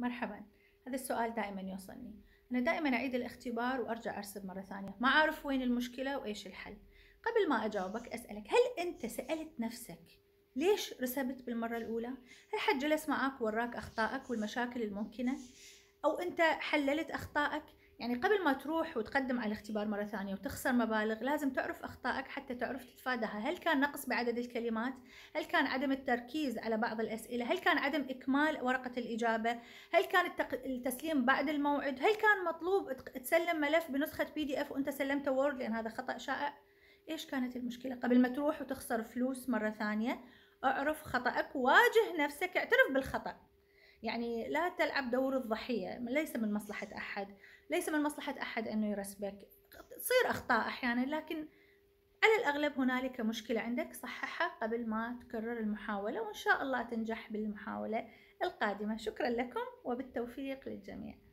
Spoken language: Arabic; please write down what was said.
مرحبا هذا السؤال دائما يوصلني أنا دائما أعيد الاختبار وأرجع أرسب مرة ثانية ما أعرف وين المشكلة وإيش الحل قبل ما أجاوبك أسألك هل أنت سألت نفسك ليش رسبت بالمرة الأولى؟ هل حد جلس معك وراك أخطائك والمشاكل الممكنة؟ أو أنت حللت أخطائك؟ يعني قبل ما تروح وتقدم على الاختبار مرة ثانية وتخسر مبالغ لازم تعرف أخطائك حتى تعرف تتفاداها هل كان نقص بعدد الكلمات؟ هل كان عدم التركيز على بعض الأسئلة؟ هل كان عدم إكمال ورقة الإجابة؟ هل كان التق... التسليم بعد الموعد؟ هل كان مطلوب تسلم ملف بنسخة بي دي اف وانت سلمته وورد لأن هذا خطأ شائع؟ إيش كانت المشكلة؟ قبل ما تروح وتخسر فلوس مرة ثانية اعرف خطأك واجه نفسك اعترف بالخطأ يعني لا تلعب دور الضحية ليس من مصلحة أحد ليس من مصلحة أحد أنه يرسبك تصير أخطاء أحيانا لكن على الأغلب هنالك مشكلة عندك صححها قبل ما تكرر المحاولة وإن شاء الله تنجح بالمحاولة القادمة شكرا لكم وبالتوفيق للجميع